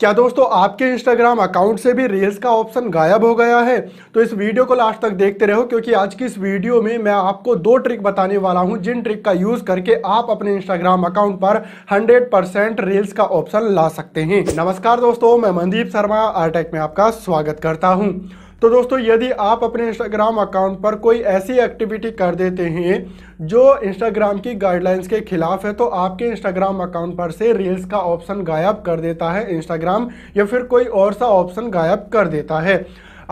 क्या दोस्तों आपके इंस्टाग्राम अकाउंट से भी रील्स का ऑप्शन गायब हो गया है तो इस वीडियो को लास्ट तक देखते रहो क्योंकि आज की इस वीडियो में मैं आपको दो ट्रिक बताने वाला हूं जिन ट्रिक का यूज करके आप अपने इंस्टाग्राम अकाउंट पर 100 परसेंट रील्स का ऑप्शन ला सकते हैं नमस्कार दोस्तों मैं मनदीप शर्मा आरटेक में आपका स्वागत करता हूँ तो दोस्तों यदि आप अपने इंस्टाग्राम अकाउंट पर कोई ऐसी एक्टिविटी कर देते हैं जो इंस्टाग्राम की गाइडलाइंस के खिलाफ है तो आपके इंस्टाग्राम अकाउंट पर से रील्स का ऑप्शन गायब कर देता है इंस्टाग्राम या फिर कोई और सा ऑप्शन गायब कर देता है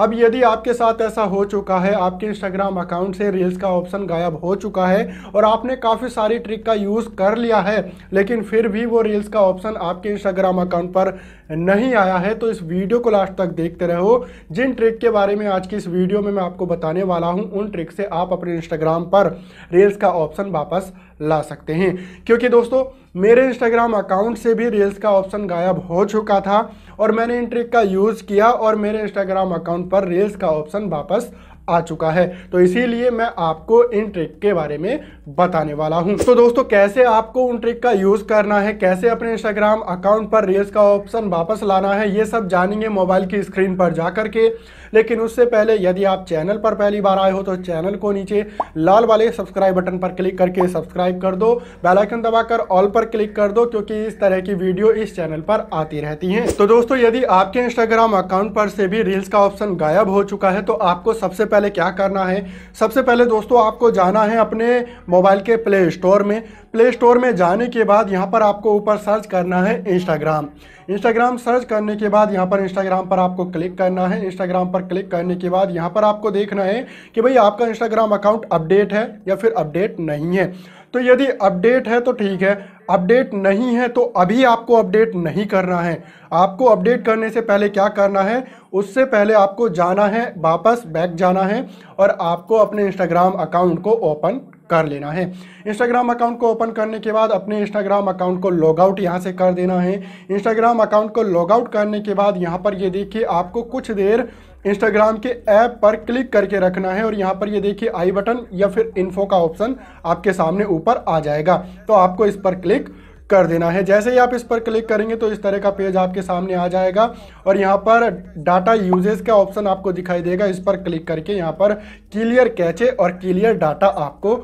अब यदि आपके साथ ऐसा हो चुका है आपके इंस्टाग्राम अकाउंट से रील्स का ऑप्शन गायब हो चुका है और आपने काफ़ी सारी ट्रिक का यूज़ कर लिया है लेकिन फिर भी वो रील्स का ऑप्शन आपके इंस्टाग्राम अकाउंट पर नहीं आया है तो इस वीडियो को लास्ट तक देखते रहो जिन ट्रिक के बारे में आज की इस वीडियो में मैं आपको बताने वाला हूँ उन ट्रिक से आप अपने इंस्टाग्राम पर रील्स का ऑप्शन वापस ला सकते हैं क्योंकि दोस्तों मेरे इंस्टाग्राम अकाउंट से भी रील्स का ऑप्शन गायब हो चुका था और मैंने इन ट्रिक का यूज़ किया और मेरे इंस्टाग्राम अकाउंट पर रील्स का ऑप्शन वापस आ चुका है तो इसीलिए मैं आपको इन ट्रिक के बारे में बताने वाला हूं तो दोस्तों कैसे आपको उन ट्रिक का यूज़ करना है कैसे अपने इंस्टाग्राम अकाउंट पर रील्स का ऑप्शन वापस लाना है ये सब जानेंगे मोबाइल की स्क्रीन पर जाकर के लेकिन उससे पहले यदि आप चैनल पर पहली बार आए हो तो चैनल को नीचे लाल वाले सब्सक्राइब बटन पर क्लिक करके सब्सक्राइब कर दो बेलाइकन दबाकर ऑल पर क्लिक कर दो क्योंकि इस तरह की वीडियो इस चैनल पर आती रहती है तो दोस्तों यदि आपके इंस्टाग्राम अकाउंट पर से भी रील्स का ऑप्शन गायब हो चुका है तो आपको सबसे पहले क्या करना है सबसे पहले दोस्तों आपको जाना है अपने मोबाइल के प्ले स्टोर में प्ले स्टोर में जाने के बाद यहाँ पर आपको ऊपर सर्च करना है इंस्टाग्राम इंस्टाग्राम सर्च करने के बाद यहाँ पर इंस्टाग्राम पर आपको क्लिक करना है इंस्टाग्राम पर क्लिक करने के बाद यहाँ पर आपको देखना है कि भाई आपका इंस्टाग्राम अकाउंट अपडेट है या फिर अपडेट नहीं है तो यदि अपडेट है तो ठीक है अपडेट नहीं है तो अभी आपको अपडेट नहीं करना है आपको अपडेट करने से पहले क्या करना है उससे पहले आपको जाना है वापस बैक जाना है और आपको अपने इंस्टाग्राम अकाउंट को ओपन कर लेना है इंस्टाग्राम अकाउंट को ओपन करने के बाद अपने इंस्टाग्राम अकाउंट को लॉग आउट यहाँ से कर देना है इंस्टाग्राम अकाउंट को लॉग आउट करने के बाद यहाँ पर ये यह देखिए आपको कुछ देर इंस्टाग्राम के ऐप पर क्लिक करके रखना है और यहाँ पर ये यह देखिए आई बटन या फिर इन्फो का ऑप्शन आपके सामने ऊपर आ जाएगा तो आपको इस पर क्लिक कर देना है जैसे ही आप इस पर क्लिक करेंगे तो इस तरह का पेज आपके सामने आ जाएगा और यहाँ पर डाटा यूजेस का ऑप्शन आपको दिखाई देगा इस पर क्लिक करके यहाँ पर क्लियर कैचे और क्लियर डाटा आपको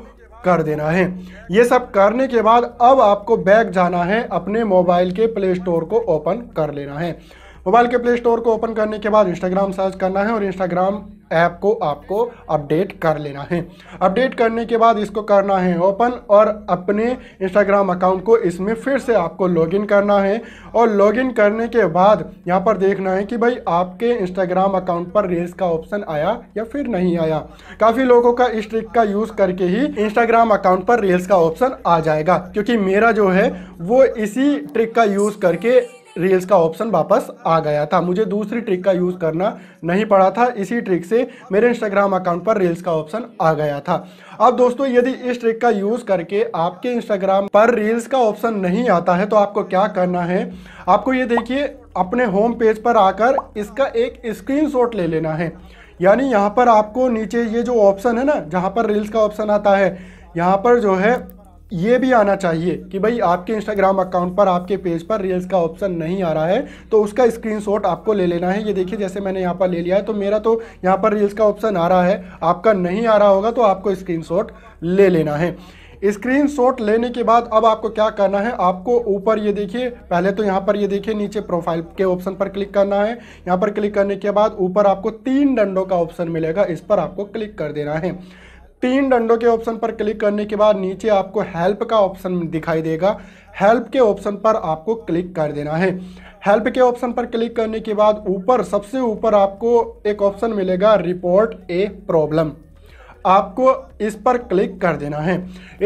कर देना है ये सब करने के बाद अब आपको बैक जाना है अपने मोबाइल के प्ले स्टोर को ओपन कर लेना है मोबाइल के प्ले स्टोर को ओपन करने के बाद इंस्टाग्राम सर्च करना है और इंस्टाग्राम ऐप को आपको अपडेट कर लेना है अपडेट करने के बाद इसको करना है ओपन और अपने इंस्टाग्राम अकाउंट को इसमें फिर से आपको लॉगिन करना है और लॉगिन करने के बाद यहाँ पर देखना है कि भाई आपके इंस्टाग्राम अकाउंट पर रेस का ऑप्शन आया या फिर नहीं आया काफ़ी लोगों का इस ट्रिक का यूज़ करके ही इंस्टाग्राम अकाउंट पर रेल्स का ऑप्शन आ जाएगा क्योंकि मेरा जो है वो इसी ट्रिक का यूज़ करके रील्स का ऑप्शन वापस आ गया था मुझे दूसरी ट्रिक का यूज़ करना नहीं पड़ा था इसी ट्रिक से मेरे इंस्टाग्राम अकाउंट पर रील्स का ऑप्शन आ गया था अब दोस्तों यदि इस ट्रिक का यूज़ करके आपके इंस्टाग्राम पर रील्स का ऑप्शन नहीं आता है तो आपको क्या करना है आपको ये देखिए अपने होम पेज पर आकर इसका एक स्क्रीन ले लेना है यानी यहाँ पर आपको नीचे ये जो ऑप्शन है ना जहाँ पर रील्स का ऑप्शन आता है यहाँ पर जो है ये भी आना चाहिए कि भाई आपके इंस्टाग्राम अकाउंट पर आपके पेज पर रील्स का ऑप्शन नहीं आ रहा है तो उसका स्क्रीनशॉट आपको ले लेना है ये देखिए जैसे मैंने यहाँ पर ले लिया है तो मेरा तो यहाँ पर रील्स का ऑप्शन आ रहा है आपका नहीं आ रहा होगा तो आपको स्क्रीनशॉट ले लेना है स्क्रीनशॉट लेने के बाद अब आपको क्या करना है आपको ऊपर ये देखिए पहले तो यहाँ पर ये देखिए नीचे प्रोफाइल के ऑप्शन पर क्लिक करना है यहाँ पर क्लिक करने के बाद ऊपर आपको तीन डंडों का ऑप्शन मिलेगा इस पर आपको क्लिक कर देना है तीन डंडों के ऑप्शन पर क्लिक करने के बाद नीचे आपको हेल्प का ऑप्शन दिखाई देगा हेल्प के ऑप्शन पर आपको क्लिक कर देना है हेल्प के ऑप्शन पर क्लिक करने के बाद ऊपर सबसे ऊपर आपको एक ऑप्शन मिलेगा रिपोर्ट ए प्रॉब्लम आपको इस पर क्लिक कर देना है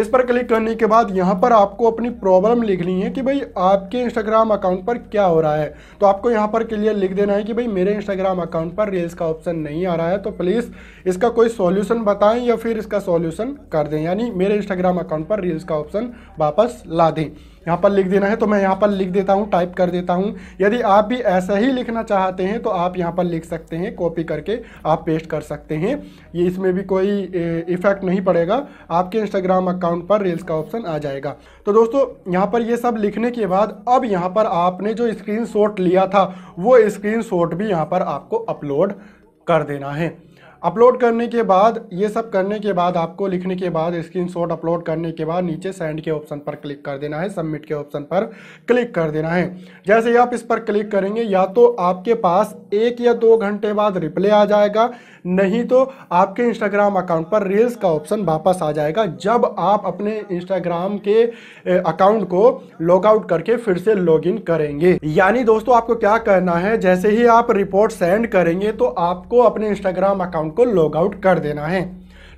इस पर क्लिक करने के बाद यहाँ पर आपको अपनी प्रॉब्लम लिखनी है कि भाई आपके इंस्टाग्राम अकाउंट पर क्या हो रहा है तो आपको यहाँ पर क्लियर लिख देना है कि भाई मेरे इंस्टाग्राम अकाउंट पर रील्स का ऑप्शन नहीं आ रहा है तो प्लीज़ इसका कोई सॉल्यूशन बताएं या फिर इसका सॉल्यूशन कर दें यानी मेरे इंस्टाग्राम अकाउंट पर रील्स का ऑप्शन वापस ला दें यहाँ पर लिख देना है तो मैं यहाँ पर लिख देता हूँ टाइप कर देता हूँ यदि आप भी ऐसा ही लिखना चाहते हैं तो आप यहाँ पर लिख सकते हैं कॉपी करके आप पेस्ट कर सकते हैं ये इसमें भी कोई इफेक्ट नहीं पड़ेगा आपके इंस्टाग्राम अकाउंट पर रील्स का ऑप्शन आ जाएगा तो दोस्तों यहाँ पर ये सब लिखने के बाद अब यहाँ पर आपने जो स्क्रीन लिया था वो स्क्रीन भी यहाँ पर आपको अपलोड कर देना है अपलोड करने के बाद ये सब करने के बाद आपको लिखने के बाद स्क्रीनशॉट अपलोड करने के बाद नीचे सेंड के ऑप्शन पर क्लिक कर देना है सबमिट के ऑप्शन पर क्लिक कर देना है जैसे ही आप इस पर क्लिक करेंगे या तो आपके पास एक या दो घंटे बाद रिप्ले आ जाएगा नहीं तो आपके इंस्टाग्राम अकाउंट पर रील्स का ऑप्शन वापस आ जाएगा जब आप अपने इंस्टाग्राम के अकाउंट को लॉगआउट करके फिर से लॉगिन करेंगे यानी दोस्तों आपको क्या करना है जैसे ही आप रिपोर्ट सेंड करेंगे तो आपको अपने इंस्टाग्राम अकाउंट को लॉगआउट कर देना है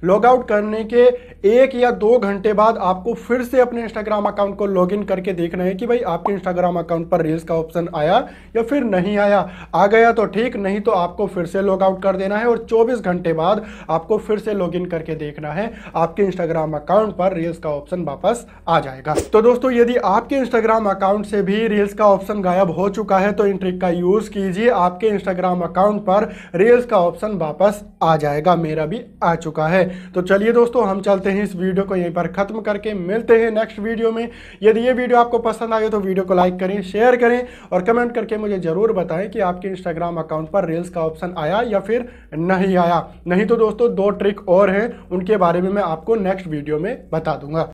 लॉग आउट करने के एक या दो घंटे बाद आपको फिर से अपने इंस्टाग्राम अकाउंट को लॉग इन करके देखना है कि भाई आपके इंस्टाग्राम अकाउंट पर रील्स का ऑप्शन आया या फिर नहीं आया आ गया तो ठीक नहीं तो आपको फिर से लॉग आउट कर देना है और 24 घंटे बाद आपको फिर से लॉग इन करके देखना है आपके इंस्टाग्राम अकाउंट पर रील्स का ऑप्शन वापस आ जाएगा तो दोस्तों यदि आपके इंस्टाग्राम अकाउंट से भी रील्स का ऑप्शन गायब हो चुका है तो इन ट्रिक का यूज कीजिए आपके इंस्टाग्राम अकाउंट पर रील्स का ऑप्शन वापस आ जाएगा मेरा भी आ चुका है तो चलिए दोस्तों हम चलते हैं इस वीडियो को यहीं पर ख़त्म करके मिलते हैं नेक्स्ट वीडियो में यदि ये वीडियो आपको पसंद आए तो वीडियो को लाइक करें शेयर करें और कमेंट करके मुझे ज़रूर बताएं कि आपके इंस्टाग्राम अकाउंट पर रील्स का ऑप्शन आया या फिर नहीं आया नहीं तो दोस्तों दो ट्रिक और हैं उनके बारे में मैं आपको नेक्स्ट वीडियो में बता दूंगा